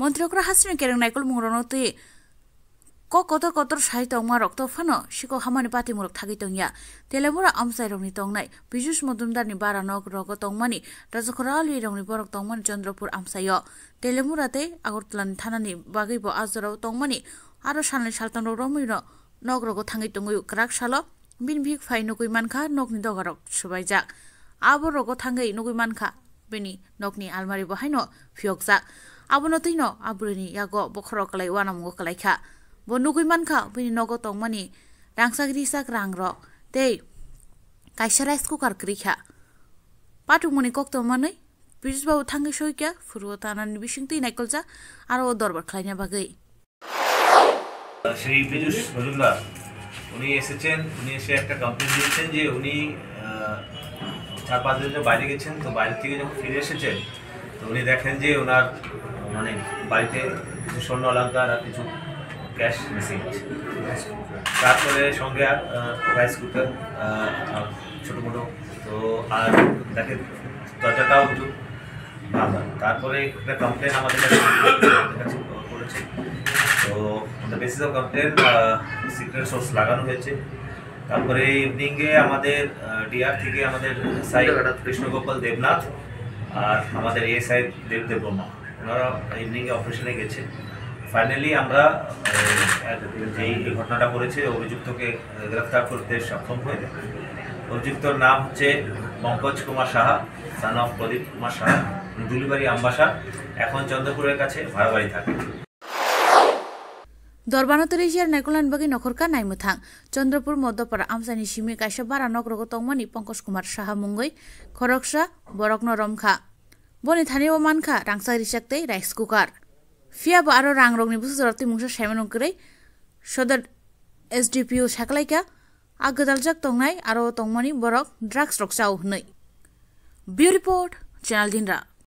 মন্ত্রকরা হাসমি কেরেং নাইকল মুরনতে ক কত কতর সাই তংমা রক্ত ফানো শিকো হামানি পাতি মুরক থাকি তংয়া তেলেমুরা আমসাই রংনি তংনাই পীযুষ মজুমদারনি বারা নগ রগ তংমানি রাজখরালি রংনি বরক তংমানি চন্দ্রপুর আমসাইয় তেলেমুরাতে আগরতলানি থানানি বাগৈব আজরাও তংমানি আরো সানলি সালতন রমিন নগ রগ থাঙ্গি তঙ্গু ক্রাক সালো বিন ভিক ফাই নকুই মানখা নগনি দগারক সুবাইজাক আবর রগ থাঙ্গি নকুই মানখা বেনি নগনি আলমারি বহাইনো ফিয়কজাক abono tino abrini yago bokhoro kalai wanam go kalai kha bo nugui man kha bini nogo tongmani rangsagri sak rang rok tei kaisa rice cooker kri kha patuk mani kok tongmani piyush babu thangi soikya furuo tanani bising tei naikolja aro dorbar khlaina bagai সেই পীযুষ মজুমদার উনি এসেছেন উনি এসে একটা complain দিয়েছেন যে উনি চার পাঁচ দিন বাইরে গেছেন তো বাইরে থেকে যখন ফিরে এসেছেন তো উনি দেখেন যে ওনার মানে বাড়িতে কিছু স্বর্ণ অলঙ্কার আর কিছু ক্যাশ মিসিং তারপরে সঙ্গে রাইস কুকার ছোটো মোটো তো আর দেখে দরজাটাও একটু তারপরে একটা কমপ্লেন আমাদের কাছে করেছে তো the basis of complain secret source লাগানো হয়েছে তারপরে ইভিনিংয়ে আমাদের ডিআর থেকে আমাদের সাই কৃষ্ণগোপাল দেবনাথ আর আমাদের এ আই দেবদেব ব্রহ্মা ওনারা ইভিনিংয়ে অপারেশনে গেছে ফাইনালি আমরা যেই ঘটনাটা করেছে অভিযুক্তকে গ্রেফতার করতে সক্ষম অভিযুক্তর নাম হচ্ছে পঙ্কজ কুমার সাহা সান অফ প্রদীপ কুমার সাহা দুলিবাড়ি এখন চন্দ্রপুরের কাছে ভাড়াবাড়ি থাকে বাগি নখরকা নাইমুথাং চন্দ্রপুর মধ্যপাড়া আমসানি সিমি কাইসা বারা নগরগ পঙ্কজ কুমার সাহা মুঙ্গই খরকসা বরকন রমখা বনে থানি ও মানখা রাংসা রিসাকতে রাইস কুকার ফিয়াব আরও রাং রং বুসু জরতে মুংসা সাইমন অঙ্করে সদর এস এসডিপিও সাকলাইকা আগদালজাক তংনাই আরও তংমানি বরক ড্রাগস রকচাও হই বিউ রিপোর্ট চ্যানেল দিনরা